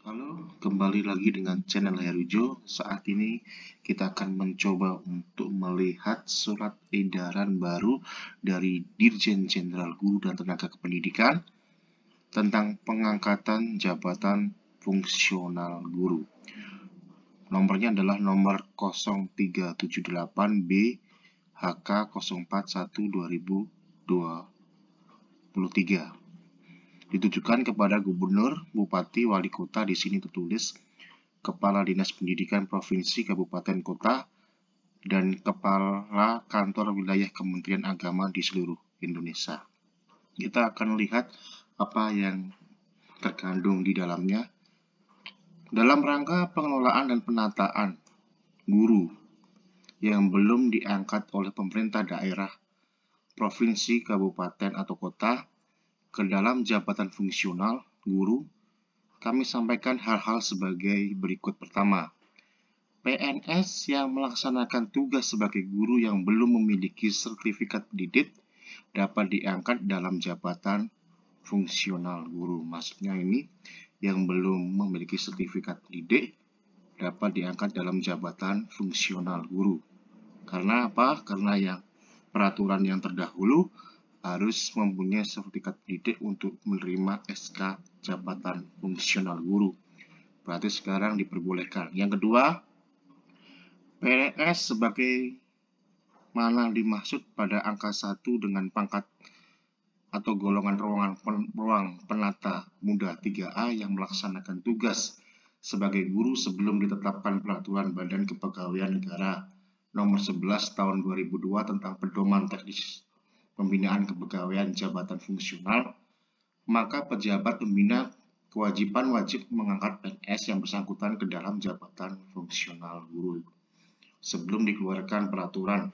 Halo, kembali lagi dengan channel Herujo. Saat ini kita akan mencoba untuk melihat surat edaran baru dari Dirjen Jenderal Guru dan Tenaga Kependidikan tentang pengangkatan jabatan fungsional guru. Nomornya adalah nomor 0378B HK 041 2023 ditujukan kepada gubernur, bupati, wali kota di sini tertulis kepala dinas pendidikan provinsi, kabupaten, kota dan kepala kantor wilayah Kementerian Agama di seluruh Indonesia. Kita akan lihat apa yang terkandung di dalamnya. Dalam rangka pengelolaan dan penataan guru yang belum diangkat oleh pemerintah daerah, provinsi, kabupaten, atau kota ke dalam jabatan fungsional guru, kami sampaikan hal-hal sebagai berikut pertama. PNS yang melaksanakan tugas sebagai guru yang belum memiliki sertifikat pendidik dapat diangkat dalam jabatan fungsional guru. Maksudnya ini yang belum memiliki sertifikat pendidik dapat diangkat dalam jabatan fungsional guru. Karena apa? Karena yang peraturan yang terdahulu harus mempunyai sertifikat pendidik untuk menerima SK jabatan fungsional guru. Berarti sekarang diperbolehkan. Yang kedua, PNS sebagai mana dimaksud pada angka 1 dengan pangkat atau golongan ruangan pen, ruang penata muda 3A yang melaksanakan tugas sebagai guru sebelum ditetapkan peraturan Badan Kepegawaian Negara nomor 11 tahun 2002 tentang pedoman teknis pembinaan kepegawaian jabatan fungsional, maka pejabat pembina kewajiban wajib mengangkat PNS yang bersangkutan ke dalam jabatan fungsional guru sebelum dikeluarkan peraturan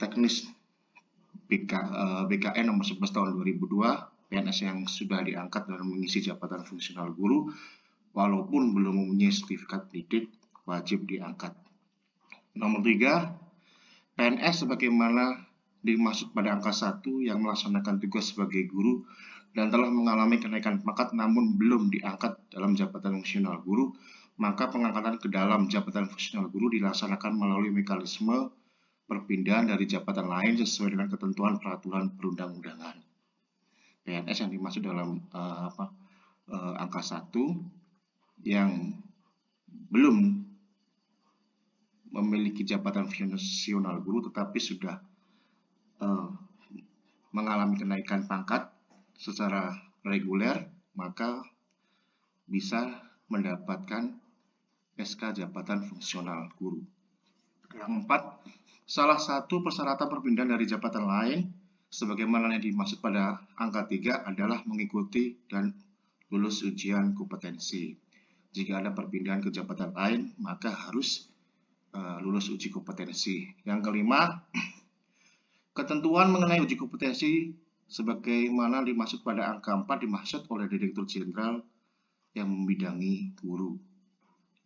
teknis BK, BKN eh, nomor 11 tahun 2002 PNS yang sudah diangkat dan mengisi jabatan fungsional guru walaupun belum mempunyai sertifikat pendidik wajib diangkat. Nomor 3, PNS sebagaimana dimaksud pada angka satu yang melaksanakan tugas sebagai guru dan telah mengalami kenaikan pangkat namun belum diangkat dalam jabatan fungsional guru, maka pengangkatan ke dalam jabatan fungsional guru dilaksanakan melalui mekanisme perpindahan dari jabatan lain sesuai dengan ketentuan peraturan perundang-undangan. PNS yang dimaksud dalam uh, apa, uh, angka satu yang belum memiliki jabatan fungsional guru tetapi sudah mengalami kenaikan pangkat secara reguler, maka bisa mendapatkan SK jabatan fungsional guru. Yang keempat, salah satu persyaratan perpindahan dari jabatan lain sebagaimana yang dimaksud pada angka 3 adalah mengikuti dan lulus ujian kompetensi. Jika ada perpindahan ke jabatan lain, maka harus uh, lulus uji kompetensi. Yang kelima, Ketentuan mengenai uji kompetensi sebagaimana dimaksud pada angka 4 dimaksud oleh Direktur Jenderal yang membidangi guru.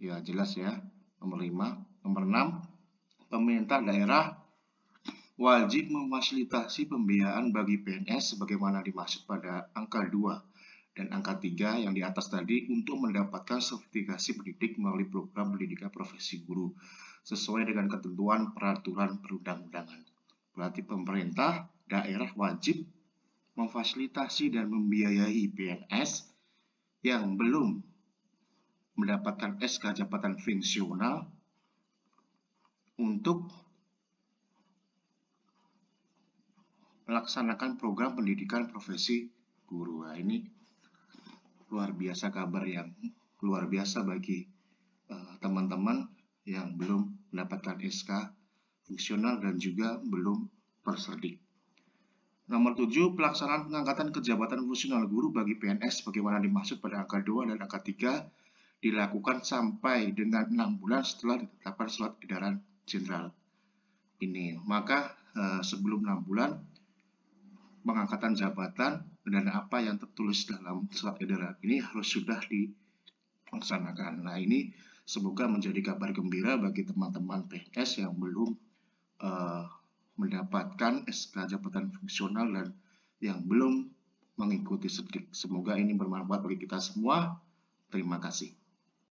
Ya, jelas ya. Nomor 5. Nomor 6. Pemerintah daerah wajib memfasilitasi pembiayaan bagi PNS sebagaimana dimaksud pada angka 2 dan angka 3 yang di atas tadi untuk mendapatkan sertifikasi pendidik melalui program pendidikan profesi guru sesuai dengan ketentuan peraturan perundang-undangan. Berarti pemerintah daerah wajib memfasilitasi dan membiayai PNS yang belum mendapatkan SK jabatan fungsional untuk melaksanakan program pendidikan profesi guru. Nah, ini luar biasa kabar yang luar biasa bagi eh, teman-teman uh, teman -teman yang belum mendapatkan SK fungsional dan juga belum tersadik. Nomor 7, pelaksanaan pengangkatan kejabatan fungsional guru bagi PNS bagaimana dimaksud pada angka 2 dan angka 3 dilakukan sampai dengan 6 bulan setelah ditetapkan surat edaran jenderal ini. Maka eh, sebelum 6 bulan pengangkatan jabatan dan apa yang tertulis dalam surat edaran ini harus sudah dilaksanakan. Nah, ini semoga menjadi kabar gembira bagi teman-teman PNS yang belum uh, mendapatkan SK jabatan fungsional dan yang belum mengikuti sedikit. Semoga ini bermanfaat bagi kita semua. Terima kasih.